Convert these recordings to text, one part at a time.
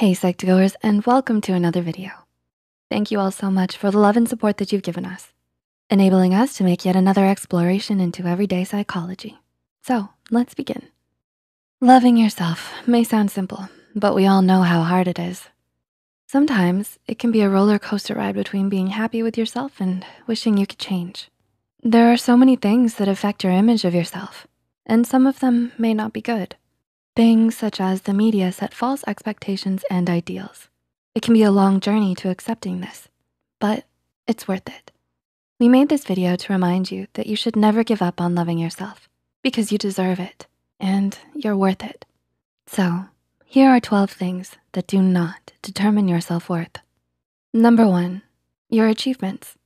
Hey Psych2Goers and welcome to another video. Thank you all so much for the love and support that you've given us, enabling us to make yet another exploration into everyday psychology. So let's begin. Loving yourself may sound simple, but we all know how hard it is. Sometimes it can be a roller coaster ride between being happy with yourself and wishing you could change. There are so many things that affect your image of yourself, and some of them may not be good. Things such as the media set false expectations and ideals. It can be a long journey to accepting this, but it's worth it. We made this video to remind you that you should never give up on loving yourself because you deserve it and you're worth it. So here are 12 things that do not determine your self-worth. Number one, your achievements.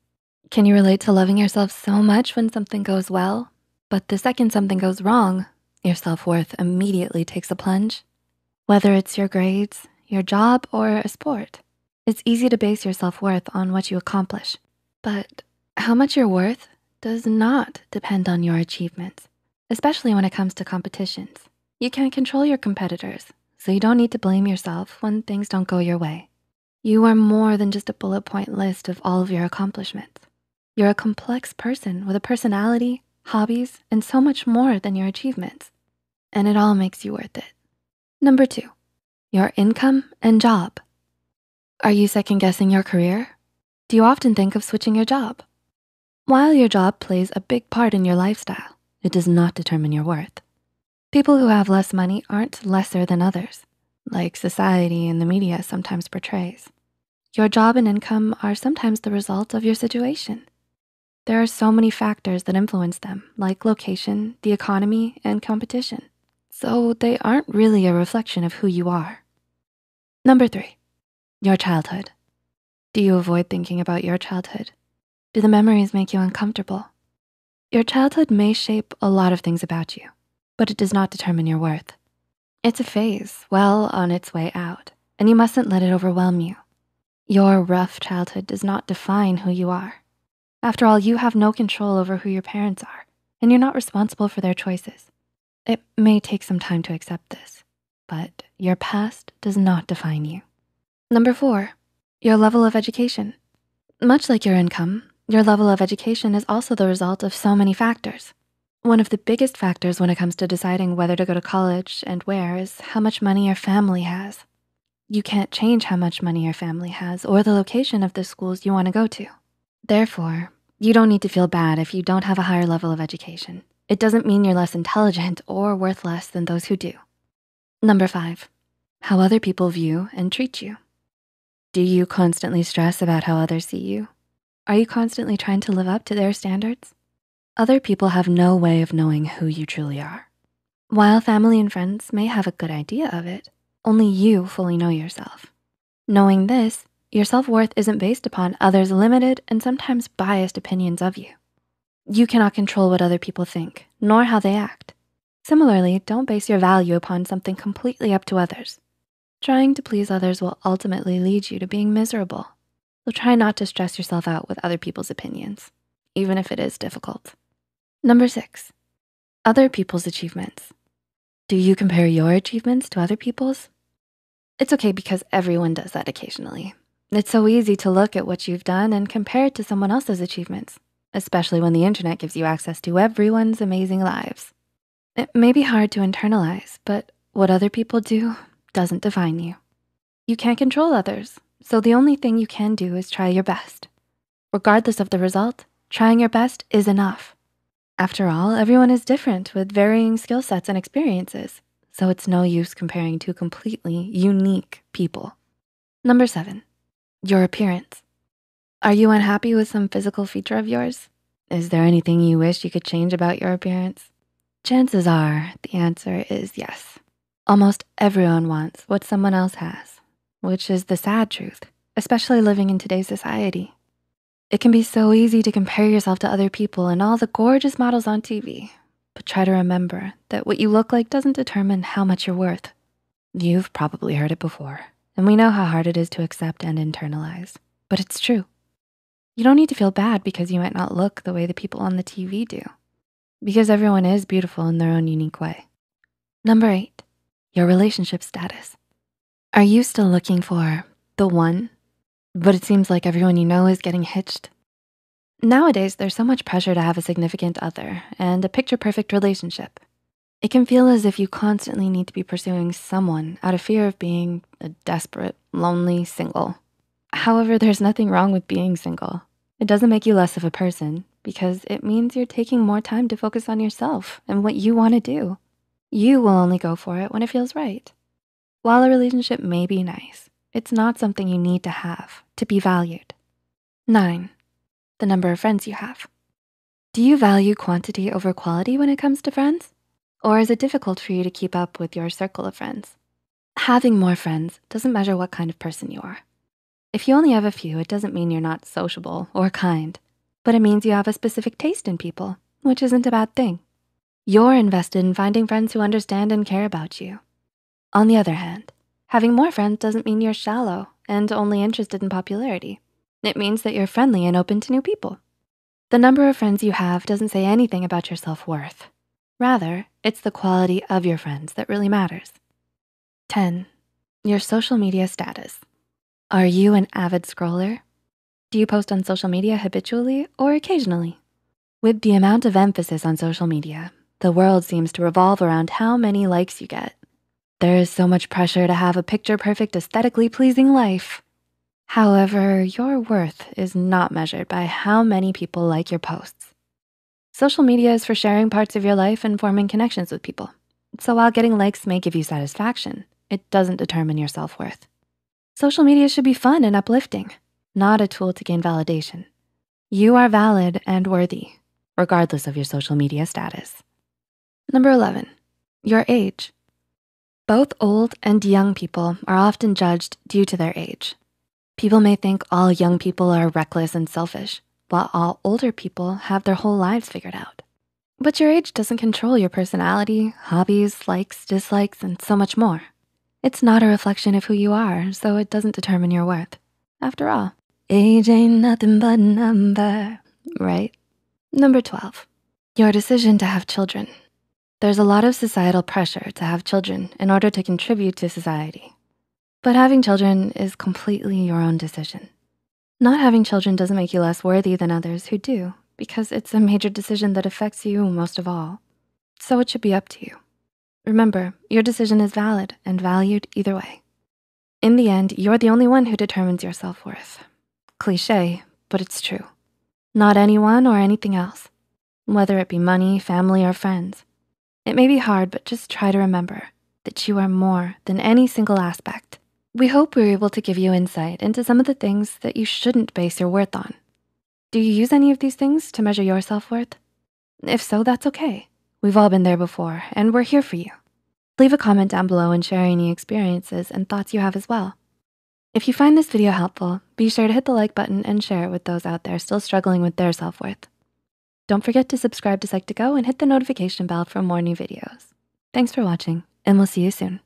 Can you relate to loving yourself so much when something goes well, but the second something goes wrong, your self worth immediately takes a plunge. Whether it's your grades, your job, or a sport, it's easy to base your self worth on what you accomplish. But how much you're worth does not depend on your achievements, especially when it comes to competitions. You can't control your competitors, so you don't need to blame yourself when things don't go your way. You are more than just a bullet point list of all of your accomplishments. You're a complex person with a personality, hobbies, and so much more than your achievements and it all makes you worth it. Number two, your income and job. Are you second guessing your career? Do you often think of switching your job? While your job plays a big part in your lifestyle, it does not determine your worth. People who have less money aren't lesser than others, like society and the media sometimes portrays. Your job and income are sometimes the result of your situation. There are so many factors that influence them, like location, the economy, and competition. So they aren't really a reflection of who you are. Number three, your childhood. Do you avoid thinking about your childhood? Do the memories make you uncomfortable? Your childhood may shape a lot of things about you, but it does not determine your worth. It's a phase well on its way out, and you mustn't let it overwhelm you. Your rough childhood does not define who you are. After all, you have no control over who your parents are, and you're not responsible for their choices. It may take some time to accept this, but your past does not define you. Number four, your level of education. Much like your income, your level of education is also the result of so many factors. One of the biggest factors when it comes to deciding whether to go to college and where is how much money your family has. You can't change how much money your family has or the location of the schools you wanna go to. Therefore, you don't need to feel bad if you don't have a higher level of education. It doesn't mean you're less intelligent or worth less than those who do. Number five, how other people view and treat you. Do you constantly stress about how others see you? Are you constantly trying to live up to their standards? Other people have no way of knowing who you truly are. While family and friends may have a good idea of it, only you fully know yourself. Knowing this, your self-worth isn't based upon others' limited and sometimes biased opinions of you. You cannot control what other people think, nor how they act. Similarly, don't base your value upon something completely up to others. Trying to please others will ultimately lead you to being miserable. So try not to stress yourself out with other people's opinions, even if it is difficult. Number six, other people's achievements. Do you compare your achievements to other people's? It's okay because everyone does that occasionally. It's so easy to look at what you've done and compare it to someone else's achievements especially when the internet gives you access to everyone's amazing lives. It may be hard to internalize, but what other people do doesn't define you. You can't control others, so the only thing you can do is try your best. Regardless of the result, trying your best is enough. After all, everyone is different with varying skill sets and experiences, so it's no use comparing two completely unique people. Number seven, your appearance. Are you unhappy with some physical feature of yours? Is there anything you wish you could change about your appearance? Chances are the answer is yes. Almost everyone wants what someone else has, which is the sad truth, especially living in today's society. It can be so easy to compare yourself to other people and all the gorgeous models on TV, but try to remember that what you look like doesn't determine how much you're worth. You've probably heard it before, and we know how hard it is to accept and internalize, but it's true. You don't need to feel bad because you might not look the way the people on the TV do because everyone is beautiful in their own unique way. Number eight, your relationship status. Are you still looking for the one, but it seems like everyone you know is getting hitched? Nowadays, there's so much pressure to have a significant other and a picture perfect relationship. It can feel as if you constantly need to be pursuing someone out of fear of being a desperate, lonely single. However, there's nothing wrong with being single. It doesn't make you less of a person because it means you're taking more time to focus on yourself and what you wanna do. You will only go for it when it feels right. While a relationship may be nice, it's not something you need to have to be valued. Nine, the number of friends you have. Do you value quantity over quality when it comes to friends? Or is it difficult for you to keep up with your circle of friends? Having more friends doesn't measure what kind of person you are. If you only have a few, it doesn't mean you're not sociable or kind, but it means you have a specific taste in people, which isn't a bad thing. You're invested in finding friends who understand and care about you. On the other hand, having more friends doesn't mean you're shallow and only interested in popularity. It means that you're friendly and open to new people. The number of friends you have doesn't say anything about your self-worth. Rather, it's the quality of your friends that really matters. 10, your social media status. Are you an avid scroller? Do you post on social media habitually or occasionally? With the amount of emphasis on social media, the world seems to revolve around how many likes you get. There is so much pressure to have a picture perfect, aesthetically pleasing life. However, your worth is not measured by how many people like your posts. Social media is for sharing parts of your life and forming connections with people. So while getting likes may give you satisfaction, it doesn't determine your self-worth. Social media should be fun and uplifting, not a tool to gain validation. You are valid and worthy, regardless of your social media status. Number 11, your age. Both old and young people are often judged due to their age. People may think all young people are reckless and selfish, while all older people have their whole lives figured out. But your age doesn't control your personality, hobbies, likes, dislikes, and so much more. It's not a reflection of who you are, so it doesn't determine your worth. After all, age ain't nothing but a number, right? Number 12, your decision to have children. There's a lot of societal pressure to have children in order to contribute to society. But having children is completely your own decision. Not having children doesn't make you less worthy than others who do because it's a major decision that affects you most of all. So it should be up to you. Remember, your decision is valid and valued either way. In the end, you're the only one who determines your self-worth. Cliche, but it's true. Not anyone or anything else, whether it be money, family, or friends. It may be hard, but just try to remember that you are more than any single aspect. We hope we are able to give you insight into some of the things that you shouldn't base your worth on. Do you use any of these things to measure your self-worth? If so, that's okay. We've all been there before and we're here for you. Leave a comment down below and share any experiences and thoughts you have as well. If you find this video helpful, be sure to hit the like button and share it with those out there still struggling with their self-worth. Don't forget to subscribe to Psych2Go and hit the notification bell for more new videos. Thanks for watching and we'll see you soon.